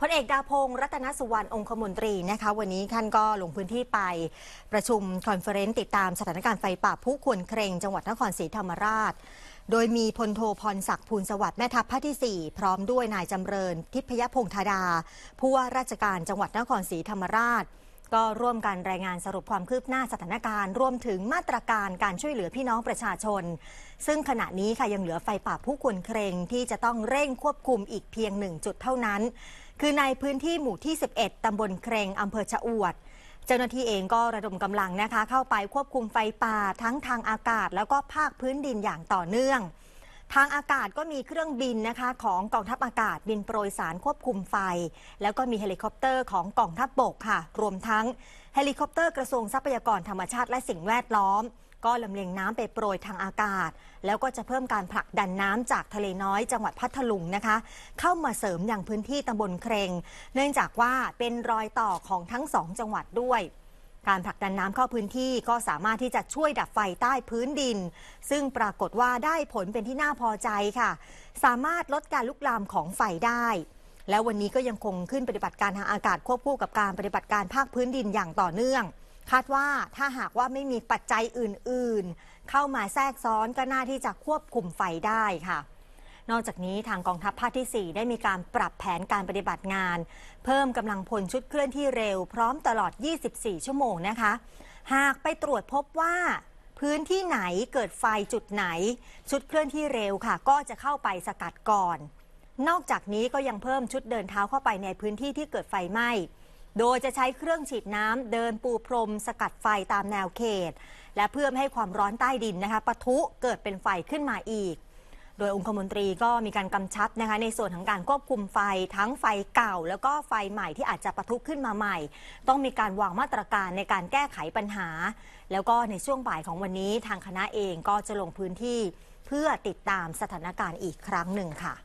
พลเอกดาพงศ์รัตนสุวรรณองคมนตรีนะคะวันนี้ท่านก็ลงพื้นที่ไป ประชุมคอนเฟอเรนซ์ติดตามสถานการณ์ไฟป่าผู้ควรเครงจังหวัดนครศรีธรรมราช โดยมีพลโทพรศักดิ์ภูลสวัสดิ์แม่ทัพภาคที่4พร้อมด้วยนายจำเริญทิพยพงธาดา ผู้ว่าราชการจังหวัดนครศรีธรรมราชก็ร่วมกันรายงานสรุปความคืบหน้าสถานการณ์รวมถึงมาตรการการช่วยเหลือพี่น้องประชาชน ซึ่งขณะนี้ค่ะยังเหลือไฟป่าผู้คนเครงที่จะต้องเร่งควบคุมอีกเพียงหนึ่งจุดเท่านั้นคือในพื้นที่หมู่ที่ 11ตำบลเครงอำเภอชะอวด เจ้าหน้าที่เองก็ระดมกำลังนะคะเข้าไปควบคุมไฟป่าทั้งทางอากาศแล้วก็ภาคพื้นดินอย่างต่อเนื่องทางอากาศก็มีเครื่องบินนะคะ ของกองทัพอากาศบินโปรยสารควบคุมไฟ แล้วก็มีเฮลิคอปเตอร์ของกองทัพบบกค่ะ รวมทั้ง เฮลิคอปเตอร์กระทรวงทรัพยากรธรรมชาติและสิ่งแวดล้อม ก็ลำเลียงน้ำไปโปรยทางอากาศ แล้วก็จะเพิ่มการผลักดันน้ำจากทะเลน้อย จังหวัดพัทลุงนะคะ เข้ามาเสริมอย่างพื้นที่ตำบลเครง เนื่องจากว่าเป็นรอยต่อของทั้งสองจังหวัดด้วยการผลักดันน้ำเข้าพื้นที่ก็สามารถที่จะช่วยดับไฟใต้พื้นดิน ซึ่งปรากฏว่าได้ผลเป็นที่น่าพอใจค่ะ สามารถลดการลุกลามของไฟได้ แลววันนี้ก็ยังคงขึ้นปฏิบัติการทางอากาศควบคู่กับการปฏิบัติการภาคพื้นดินอย่างต่อเนื่องคาดว่าถ้าหากว่าไม่มีปัจจัยอื่น ๆ เข้ามาแทรกซ้อนก็น่าที่จะควบคุมไฟได้ค่ะนอกจากนี้ทางกองทัพภาคที่ 4 ได้มีการปรับแผนการปฏิบัติงาน เพิ่มกำลังพลชุดเคลื่อนที่เร็ว พร้อมตลอด 24 ชั่วโมงนะคะ หากไปตรวจพบว่า พื้นที่ไหนเกิดไฟจุดไหน ชุดเคลื่อนที่เร็วค่ะ ก็จะเข้าไปสกัดก่อน นอกจากนี้ก็ยังเพิ่มชุดเดินเท้าเข้าไปในพื้นที่ที่เกิดไฟไหม้ โดยจะใช้เครื่องฉีดน้ำเดินปูพรม สกัดไฟตามแนวเขต และเพื่อให้ความร้อนใต้ดินนะคะปะทุเกิดเป็นไฟขึ้นมาอีกโดยองคมนตรีก็มีการกำชับนะคะในส่วนของการควบคุมไฟทั้งไฟเก่าแล้วก็ไฟใหม่ที่อาจจะปะทุขึ้นมาใหม่ ต้องมีการวางมาตรการในการแก้ไขปัญหา แล้วก็ในช่วงบ่ายของวันนี้ทางคณะเองก็จะลงพื้นที่เพื่อติดตามสถานการณ์อีกครั้งหนึ่งค่ะ